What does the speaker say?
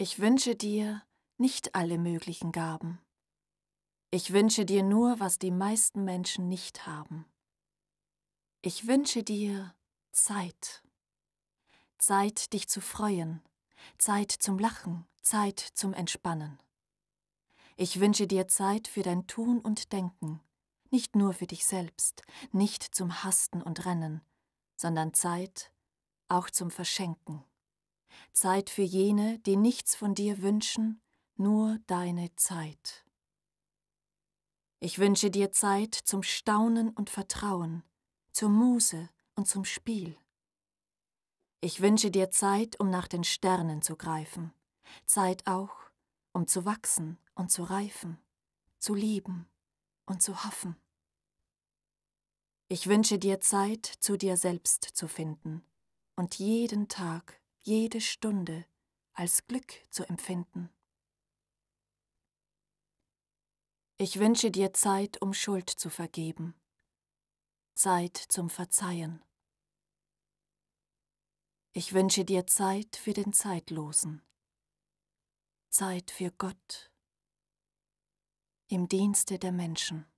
Ich wünsche dir nicht alle möglichen Gaben. Ich wünsche dir nur, was die meisten Menschen nicht haben. Ich wünsche dir Zeit. Zeit, dich zu freuen, Zeit zum Lachen, Zeit zum Entspannen. Ich wünsche dir Zeit für dein Tun und Denken, nicht nur für dich selbst, nicht zum Hasten und Rennen, sondern Zeit auch zum Verschenken. Zeit für jene, die nichts von dir wünschen, nur deine Zeit. Ich wünsche dir Zeit zum Staunen und Vertrauen, zur Muße und zum Spiel. Ich wünsche dir Zeit, um nach den Sternen zu greifen, Zeit auch, um zu wachsen und zu reifen, zu lieben und zu hoffen. Ich wünsche dir Zeit, zu dir selbst zu finden und jeden Tag jede Stunde als Glück zu empfinden. Ich wünsche dir Zeit, um Schuld zu vergeben, Zeit zum Verzeihen. Ich wünsche dir Zeit für den Zeitlosen, Zeit für Gott, im Dienste der Menschen.